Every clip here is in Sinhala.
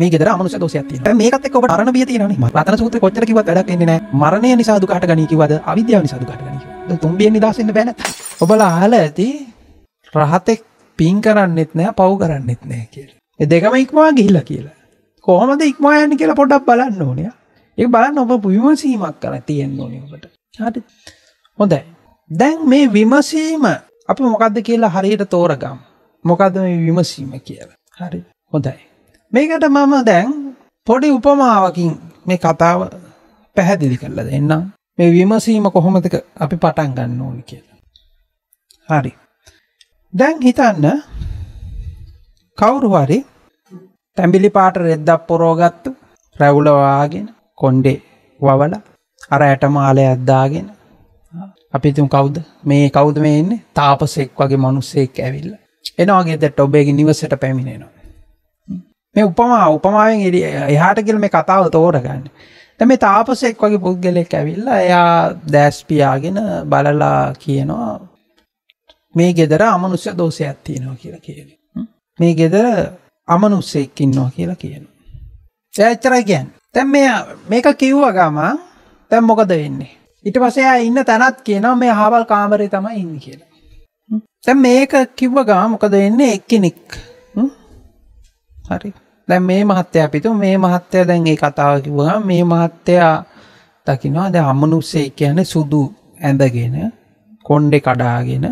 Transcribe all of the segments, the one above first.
මේ ගෙදර අමනුෂ්‍ය දෝෂයක් තියෙනවා. දැන් මේකත් එක්ක ඔබට මරණ බිය තියෙනවනේ. රතන සූත්‍රය කොච්චර කිව්වත් වැඩක් වෙන්නේ නැහැ. මරණය නිසා දුකට ගණී කිව්වද? අවිද්‍යාව නිසා දුකට ගණී කිව්වද? දැන් තුන් බියෙන් නිදහස් වෙන්න බෑ නේද? ඔබලා අහලා ඇති රහතෙක් පින් කරන්නෙත් නැහැ, පව් කරන්නෙත් නැහැ කියලා. ඒ දෙකම ඉක්මවා ගිහිල්ලා කියලා. කොහොමද ඉක්මවා යන්නේ කියලා පොඩ්ඩක් බලන්න ඕනේ. ඒක බලන්න ඔබ විමසීමක් කරලා තියෙන්න ඕනේ ඔබට. හරි. හොඳයි. දැන් මේ විමසීම අපි මොකක්ද කියලා හරියට තෝරගම් මොකක්ද මේ විමසීම කියලා හරි හොඳයි මේකට මම දැන් පොඩි උපමාවකින් මේ කතාව පැහැදිලි කරලා දෙන්නම් මේ විමසීම කොහොමද අපි පටන් ගන්න ඕනි කියලා. හරි. දැන් හිතන්න කවුරු හරි තැඹිලි පාට රෙද්දක් පොරෝගත්තු රැවුල වහගෙන කොණ්ඩේ වවල අර ඇටමාලයක් දාගෙන අපි තුන් කවුද මේ කවුද මේ ඉන්නේ තාපසෙක් වගේ මිනිස්සෙක් ඇවිල්ලා එනවා ගෙදරට ඔබේ නිවසට පැමිණෙනවා මේ උපමා උපමාවෙන් එහාට කියලා මේ කතාව තෝරගන්න. දැන් මේ තාපසෙක් වගේ පුද්ගලෙක් ඇවිල්ලා එයා දැස් පියාගෙන බලලා කියනවා මේ ගෙදර අමනුෂ්‍ය දෝෂයක් තියෙනවා කියලා කියනවා. මේ ගෙදර අමනුස්සෙක් ඉන්නවා කියලා කියනවා. එයා එච්චරයි කියන්නේ. දැන් මේ මේක කිව්වා ගම දැන් මොකද වෙන්නේ? ඊට පස්සේ එයා ඉන්න තැනත් කියනවා මේ හාවල් කාමරේ තමයි ඉන්නේ කියලා. දැන් මේක කිව්ව ගම මොකද වෙන්නේ? එක්කෙනෙක් හරි දැන් මේ මහත්තයා පිටු මේ මහත්තයා දැන් ඒ කතාව කිව්වහම මේ මහත්තයා දකින්නවා දැන් අමනුෂ්‍යය කියන්නේ සුදු ඇඳගෙන කොණ්ඩේ කඩාගෙන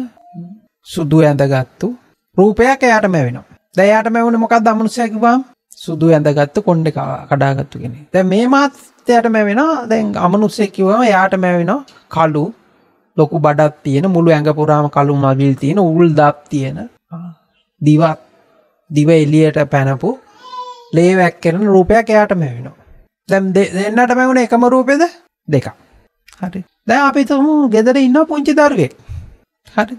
සුදු ඇඳගත්තු රූපයක් එයාට මැවෙනවා. දැන් එයාට මැවුනේ මොකක්ද අමනුෂ්‍යය කිව්වම සුදු ඇඳගත්තු කොණ්ඩේ කඩාගත්තු කෙනෙක්. දැන් මේ මාත්‍යයට මැවෙනවා. දැන් අමනුෂ්‍යය කිව්වම එයාට මැවෙනවා කළු ලොකු බඩක් තියෙන මුළු ඇඟ පුරාම කළු මගිල් තියෙන උල් දත් තියෙන දිවක් දිව එළියට පැනපු ලේවැක් කරන රූපයක් එයාටම වෙනවා දැම් දෙන්නට මැවුණ එකම රූපෙද දෙක හරි දැ අපි තුමු ගෙදර ඉන්න පුංචි දර්ගෙක් හරි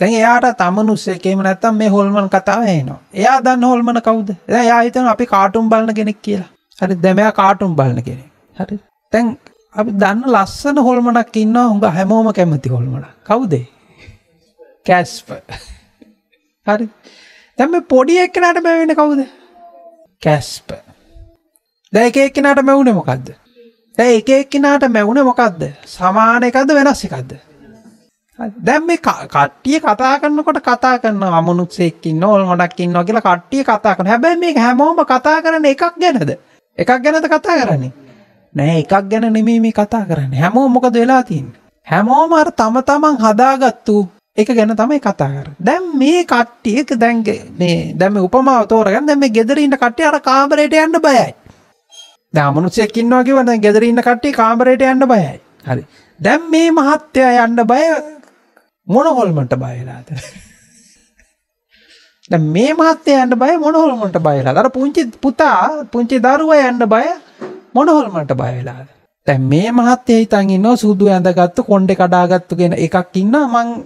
දැන් එයාට තමනුස්සේකේම නැත්තම් මේ හොල්මන් කතාව හනවා එයා දන්න හොල්මන කවුද එයා හිතන අපි කාටුම් බලන කෙනෙක් කියලා හරි දැමයා කාටුම් බලන කෙනෙක් හරි තැන් අපි දන්න ලස්සන හොල්මනක් ඉන්න හුඟ හැමෝම කැමති හොල්මට කවුදේ කැස්ප හරි තැම පොඩි එක්කනට බැවෙන කවුද කැස්ප. දැ එක එක්කෙනාට මැවුණ මොකක්ද. දැ එක එක්කෙනාට මැවුණ මොකක්ද සමාන එකද වෙනස් එකක්ද. දැම් මේ කට්ටිය කතා කරන්නකොට කතා කරන්න අමනුත්සෙක්කින් නොල් හොඩක්කින් නොගල කට්ටිය කතා කරන හැබැ මේ හැමෝම කතා කරන එකක් ගැනද එකක් ගැනද කතා කරන්නේ නෑ එකක් ගැන නෙමේ මේ කතා කරන්න හැමෝ මොකද වෙලා තින් හැමෝමර තම තමන් හදාගත්තු එක ගැන තමයි කතා කර දැම් මේ කට්ටියක දැන්ග මේ දැම උපමාව තෝරගන්න දැම ගෙදරන්න කට්ටේ අර කාමරයට යන්න බයයි දාමනුසයකින්නවාගේ වන ගෙදරන්න කට්ටේ කාමරයට යන්න බයයි හරි දැම් මේ මහත්තයා යන්න බය මොනහොල්මට බයලාද මේ මහත්තයන්ට බය මොනහොල්මට බයලා අර පුංචි පුතා පුංචි දරුව යන්න බය මොනහොල්මට බයලාද තැ මේ මහත්තේ තන් ඉන්න සුදු ඇඳගත්තු කොන්්ඩ කඩාගත්තු කියෙන එකක් ඉන්න මං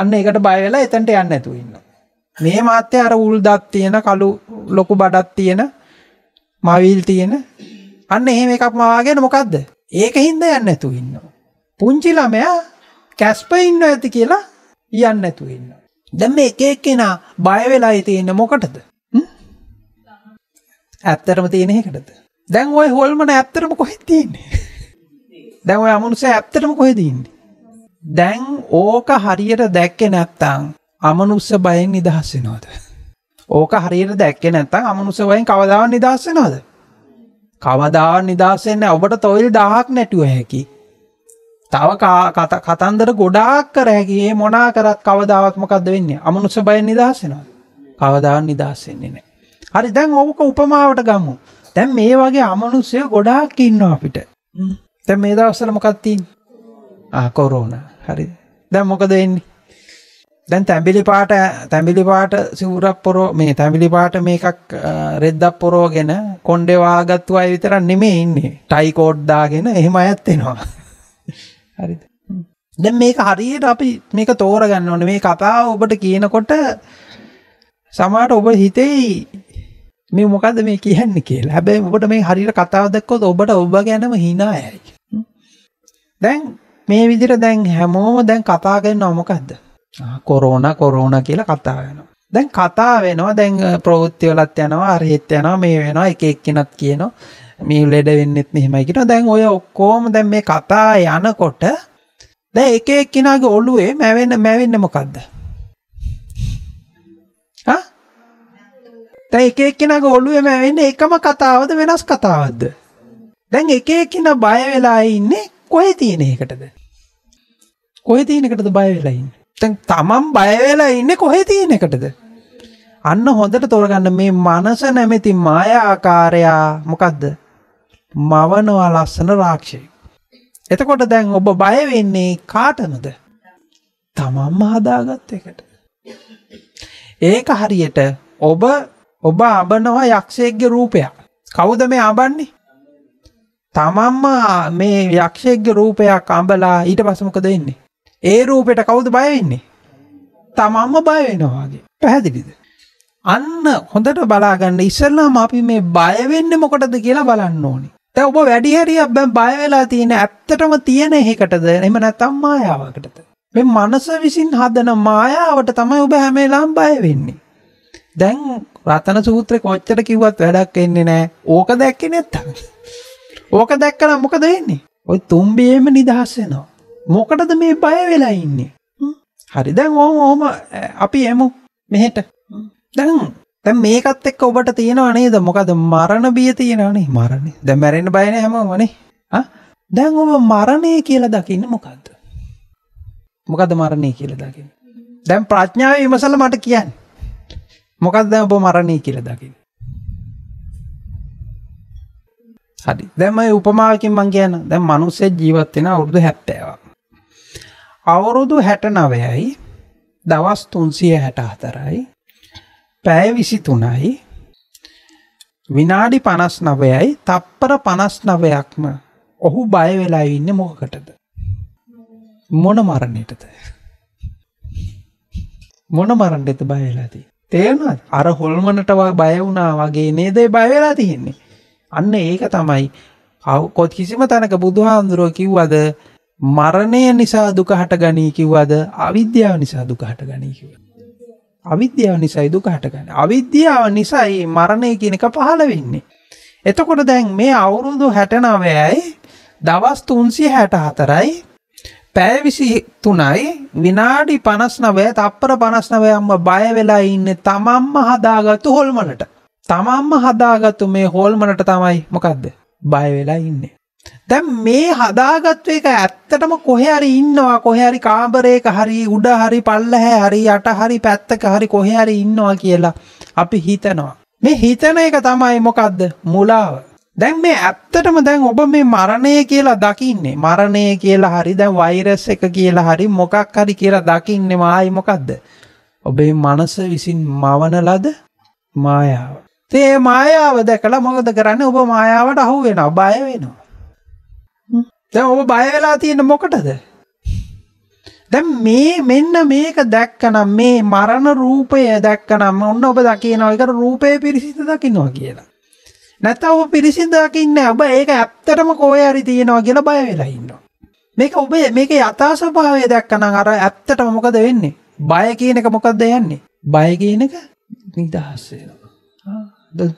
අන්න ඒකට බය වෙලා එතනට යන්න නැතුව ඉන්න. මේ මාත්‍ය අර උල් දත් තියෙන කළු ලොකු බඩක් තියෙන මවිල් තියෙන අන්න එහෙම එකක් මවාගෙන මොකද්ද? ඒකින්ද යන්න නැතුව ඉන්නවා. පුංචි ළමයා කැස්පර් ඉන්න ඇති කියලා යන්න නැතුව ඉන්නවා. දැන් මේ එක එක්කෙනා බය වෙලායි තියෙන්නේ මොකටද? ඇත්තටම තියෙන එකටද? දැන් ওই හොල්මන ඇත්තටම කොහෙද තියෙන්නේ? දැන් ওই අමනුෂ්‍ය ඇත්තටම කොහෙද ඉන්නේ? දැන් ඕක හරියට දැක්කෙ නැත්තං අමනුස්ස බයෙන් නිදහස්සෙනවාද. ඕක හරියට දැක්කෙ නැත්තං අමනුසවයෙන් කවදාව නිදස්සෙනවාද. කවදාව නිදස්සෙන්න ඔබට තොයිල් දාහක් නැටුව හැකි. තව කතන්දර ගොඩාක් කර හැකිඒ මොනා කරත් කවදාවක්මකද වෙන්නේ අමනුස්ස බයෙන් නිදහසෙනවා. කවදාව නිදස්සෙන්නේ නෑ. හරි දැන් ඕක උපමාවට ගම්මු. තැන් මේ වගේ අමනුස්සය ගොඩාක් ඉන්නවා අපිට. තැ මේ දවස්සල මොකත්තින් ආකොරෝනා. හරි දැන් මොකද එන්නේ දැන් තැඹිලි පාට තැඹිලි පාට සිවුරක් පොරෝ මේ තැඹිලි පාට මේකක් රෙද්දක් පොරෝගෙන කොණ්ඩේ වහගත්තු අය විතරක් නෙමෙයි ඉන්නේ ටයි කෝඩ් දාගෙන එහෙම අයත් එනවා හරිද දැන් මේක හරියට අපි මේක තෝරගන්න ඕනේ මේ කතාව ඔබට කියනකොට සමහරට ඔබ හිතෙයි මේ මොකද්ද මේ කියන්නේ කියලා හැබැයි ඔබට මේ හරියට කතාව දැක්කොත් ඔබට ඔබ ගැනම hina යයි දැන් මේ විදිර දැන් හැමෝම දැන් කතා කරන්න නොමකක්ද කොරෝන කොරෝන කියලා කතා වෙනවා දැන් කතා වෙනවා දැන් ප්‍රවෘත්තිවලත් යනවා අරහෙත් යනවා මේ වෙනවා එක එක්කෙනත් කියනවා මේ ලෙඩ වෙන්නෙත් මෙහෙමයි කියලා දැන් ඔය ඔක්කොම දැන් මේ කතා යනකොට දැන් එක එක්කෙනාගේ ඔළුවේ මැවෙන්න මැවෙන්න මොකද්ද හා දැන් එක එක්කෙනාගේ ඔළුවේ මැවෙන්නේ එකම කතාවද වෙනස් කතාවක්ද දැන් එක එක්කෙනා බය වෙලා ඉන්නේ කොහෙ තියෙන එකටද කොහෙ තියෙනකටද බයවෙලයින් තැන් තමම් බයවෙලා ඉන්න කොහෙ තියෙන එකටද අන්න හොඳට තොරගන්න මේ මනස නැමැති මාය ආකාරයා මොකක්ද මවනවා ලස්සන රාක්ෂය එතකොට දැන් ඔබ බයවෙන්නේ කාටනද තමම්ම හදාගත්ත එකට ඒක හරියට ඔබ ඔබ අබනවා යක්ෂයෙක්ගේ රූපයක් කවුද මේ අබන්නේ තමන්ම මේ යක්ෂයෙක්ගේ රූපයක් අඹලා ඊට පසමකද එන්නේ ඒ රූපෙට කවුද බයවෙන්නේ තමන්ම බයවෙනවාගේ පැහැදිලිද අන්න හොඳට බලාගන්න ඉස්සල්ලාම අපි මේ බයවෙන්න මොකටද කියලා බලන්න ඕනි තැ ඔබ වැඩිහැරියක් බැ බයවෙලා තියෙන ඇත්තටම තියෙන එහෙකටද එම නැතම් මායාවකටද මේ මනස විසින් හදන මායාවට තමයි ඔබ හැමේලාම් බයවෙන්නේ දැන් රතන සූත්‍රය කොච්චර කිව්වත් වැඩක් එන්නේ නෑ ඕක දැක්කෙ නැත්තම් ඕක දැක්කනම් මොකද වෙන්නේ ඔය තුම්බියම නිදහස්සෙනවා මොකටද මේ බය වෙලා ඉන්නේ හරි දැන් ඕම ඕම අපි එමු මෙහෙට දැන් තැන් මේකත් එක්ක ඔබට තියෙනවා නේද මොකද මරණ බිය තියෙනනේ මරණ දැ මැරෙන බයන හැමමනේ දැන් ඔබ මරණය කියලා දකින්න මොකක්ද මොකද මරණය කියලා දකින්න දැන් ප්‍රඥාව විමසල මට කියන්න මොකක්ද ඔබ මරණය කියලා දකින්න හරි දැම උපමාකින් මං කියන දැ මනුස්සේ ජීවත්වෙන අවුරුදු හැත්තෑවක්. අවුරුදු හැට නවයයි දවස් තුන්සිය හැට හතරයි පැය විසි තුනයි විනාඩි පනස් නවයයි තප්පර පනස් නවයක්ම ඔහු බයවෙලා ඉන්න මොකකටද. මොන මරණයටද මොන මරණ්ඩ එත බයවෙලාදී. තේරනත් අර හොල්මනටවා බයවුනා වගේ නේදේ බයවෙලා තියෙන්නේ අන්න ඒක තමයි කොත් කිසිම තැනක බුදුහාන්දුරුව කිව්වද මරණය නිසා දුකහට ගනී කිව්වද අවිද්‍යාව නිසා දුකහට ගනී කිව. අවිද්‍යාව නිසයි දුකහට ගන්න අවිද්‍යාව නිසයි මරණය කියනක පහළ වෙන්නේ. එතකොට දැන් මේ අවුරුදු හැටනවයයි දවස් තුන්සිය හැට හතරයි පැෑවිසි තුනයි විනාඩි පනස්නවය තප්පර පනස්නවයම්ම බය වෙලා ඉන්න තමම්ම හදාගත්තු හොල්මනට තමන්ම හදාගත්තු මේ හෝල්මනට තමයි මොකක්ද බයවෙලා ඉන්න. දැම් මේ හදාගත්ව එක ඇත්තටම කොහැරි ඉන්නවා කොහැරි කාබරයක හරි උඩ හරි පල්ලහැ හරි යට හරි පැත්තක හරි කොහැරි ඉන්නවා කියලා අපි හිතනවා. මේ හිතන එක තමයි මොකක්ද මුලාව. දැන් මේ ඇත්තටම දැන් ඔබ මේ මරණය කියලා දකින්නේ මරණය කියලා හරි දැන් වෛරස් එක කියලා හරි මොකක් හරි කියලා දකින්නේ මායි මොකක්ද ඔබේ මනස විසින් මවන ලද මායාව තේ මායාව දැකලා මොකද කරන්නේ ඔබ මායාවට අහු වෙනවා බය වෙනවා දැන් ඔබ බය වෙලා තියෙන මොකටද දැන් මේ මෙන්න මේක දැක්කනම් මේ මරණ රූපය දැක්කනම් ඔන්න ඔබ දකිනවා ඒක රූපය පිරිසිදු දකින්නවා කියලා නැත්නම් ඔබ පිරිසිදු දකින්නේ ඔබ ඒක ඇත්තටම කොහේ හරි තියෙනවා කියලා බය වෙලා ඉන්නවා මේක ඔබ මේක යථා ස්වභාවය දැක්කනම් අර ඇත්තටම මොකද වෙන්නේ බය කියන එක මොකද්ද යන්නේ බය කියන එක නිදහස් වෙනවා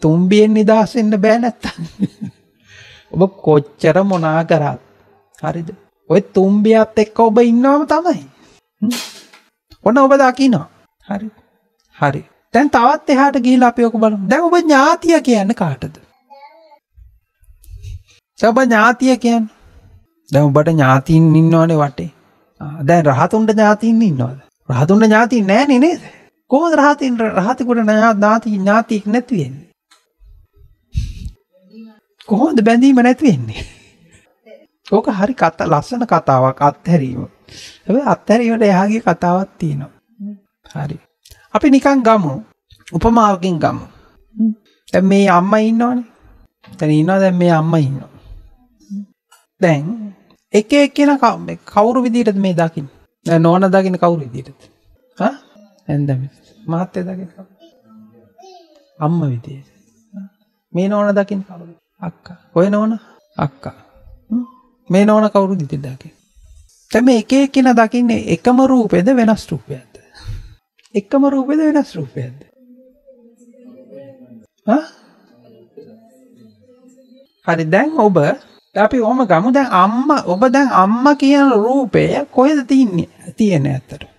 තුම්බියෙන් නිදහස් වෙන්න බෑ නැත්තම්. ඔබ කොච්චර මොනා කරත්. හරිද? ඔය තුම්බියත් එක්ක ඔබ ඉන්නවම තමයි. ඔන්න ඔබ දකිනවා. හරි. හරි. දැන් තවත් එහාට ගිහිල්ලා අපි ඔක බලමු. දැන් ඔබ ඥාතිය කියන්නේ කාටද? ඔබ ඥාතිය කියන්නේ දැන් ඔබට ඥාතීන් ඉන්නවනේ වටේ. දැන් රහතුන්ට ඥාතීන් ඉන්නවද? රහතුන්ට ඥාතීන් නැහනේ නේද? කොහොමද රහතින් රහතෙකුට ඥාති ඥාතියෙක් නැති වෙන්නේ? කොහොමද බැඳීම නැති වෙන්නේ? ඕක හරි කතා ලස්සන කතාවක් අත්හැරීම. හැබැයි අත්හැරීමට එහාගේ කතාවක් තියෙනවා. හරි. අපි නිකන් ගමු. උපමාවකින් ගමු. දැන් මේ අම්මා ඉන්නවනේ. දැන් ඉන්නවා දැන් මේ අම්මා ඉන්නවා. දැන් එක එක්කෙනා කවුරු විදිහටද මේ දකින්නේ? දැන් නෝනා දකින්නේ කවුරු විදිහටද? හා නැන්දම මහත්ය දකින අම්ම විදියට මේ නෝන දකිින් කවුද අක්කා ඔය නෝන අක්කා මේ නෝන කවුරු දිති දකි තැම එක කියෙන දකින්නේ එකම රූපයද වෙනස් රූපයද එකම රූපයද වෙනස් රූපයද හරි දැන් ඔබ අපි හොම ගමු දැන් අම්ම ඔබ දැන් අම්ම කියන රූපය කොයද තියන්නේ තියෙන ඇත්තට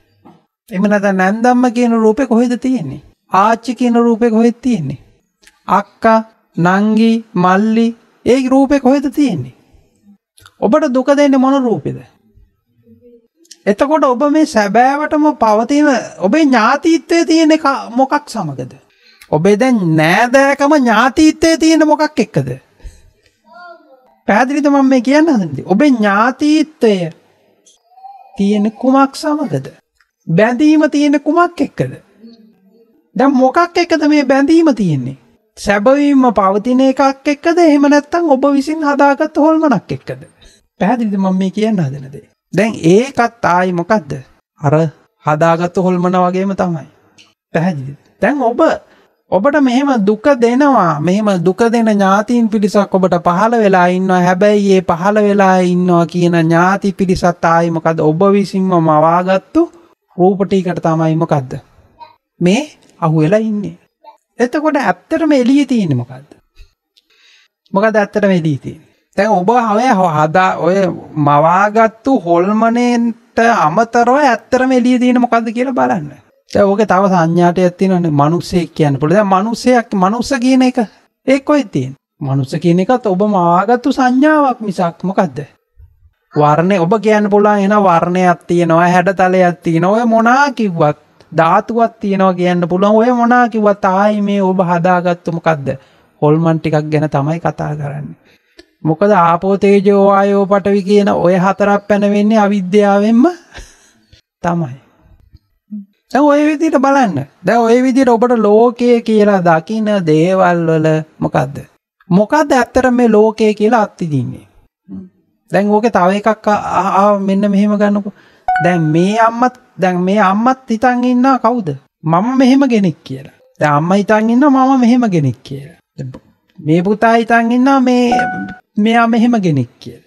එහෙම නැත්නම් නැන්දම්ම කියන රූපේ කොහෙද තියෙන්නේ? ආච්චි කියන රූපේ කොහෙද තියෙන්නේ? අක්කා, නංගි, මල්ලි ඒ රූපේ කොහෙද තියෙන්නේ? ඔබට දුක දෙන්නේ මොන රූපෙද? එතකොට ඔබ මේ සැබෑවටම පවතින ඔබේ ඥාතිත්වයේ තියෙන මොකක් සමගද? ඔබේ දැන් නෑදෑකම ඥාතිත්වයේ තියෙන මොකක් එක්කද? පැහැදිලිද මම මේ කියන්න හදන්නේ? ඔබේ ඥාතිත්වය තියෙන කුමක් සමගද? බැඳීම තියෙන කුමක් එක්කද. දැම් මොකක් එකද මේ බැඳීම තියෙන්නේ. සැබවීම පවතින එකක් එක්කද එහෙම නැත්තං ඔබ විසින් හදාගත් හොල්මනක් එක්කද. පැහදිලිද මම මේ කියන්න හදනදේ. දැන් ඒකත් ආයි මොකක්ද. අර හදාගත්ත හොල්මන වගේම තමයි. පැහැදිලි. දැන් ඔබ ඔබට මෙහෙම දුක දෙනවා මෙහෙම දුක දෙන ඥාතීන් පිරිසක් ඔබට පහළ වෙලා ඉන්නවා හැබැයි ඒ පහළ වෙලා ඉන්නවා කියන ඥාති පිරිසත් ආයි මොකද ඔබ විසින්ම මවාගත්තු රූප ටිකට තමයි මොකද්ද මේ අහුවෙලා ඉන්නේ එතකොට ඇත්තටම එළියේ තියෙන්නේ මොකද්ද මොකද ඇත්තටම එළියේ තියෙන්නේ දැන් ඔබ හැම හදා ඔය මවාගත්තු හොල්මනේන්ට අමතරව ඇත්තටම එළියේ තියෙන්නේ මොකද්ද කියලා බලන්න දැන් ඕකේ තව සංඥාටයක් තියෙනවනේ මිනිස්සෙක් කියන්න පුළුවන් දැන් මිනිස්සෙක් මිනිස්ස කියන එක ඒ කොහෙද තියෙන්නේ මනුස්ස කියන එකත් ඔබ මවාගත්තු සංඥාවක් මිසක් මොකද්ද වර්ණය ඔබ කියන්න පුළා එන වර්ණයක් තියෙනවා හැඩ තලයක් තියෙන ඔය මොනා කිව්වත් ධාතුවත් තියෙනවා කියන්න පුළුවන් ඔය මොනා කිව්වත් ආයි මේ ඔබ හදාගත්තුමකක්ද හොල්මන් ටිකක් ගැන තමයි කතා කරන්න. මොකද ආපෝතේජෝවායෝ පටවි කියන ඔය හතරක් පැනවෙන්නේ අවිද්‍යාවෙන්ම තමයි. දැ ඔය විදිට බලන්න දැ ඔය විදිට ඔබට ලෝකය කියලා දකින දේවල්වල මොකක්ද. මොකක්ද ඇත්තර මේ ලෝකය කියලා අත්තිදින්නේ. දැන් ඕක තව එකක් මෙන්න මෙහෙම ගන්නකු දැන් මේ අම්මත් දැන් මේ අම්මත් හිතන් ඉන්න කවුද මම මෙහෙම ගෙනෙක් කියලා දැ අම්ම හිතන් ඉන්න මම මෙහෙම ගෙනෙක් කියලා මේ පුතා හිතන් ඉන්න මේ මෙයා මෙහෙම ගෙනෙක් කියලා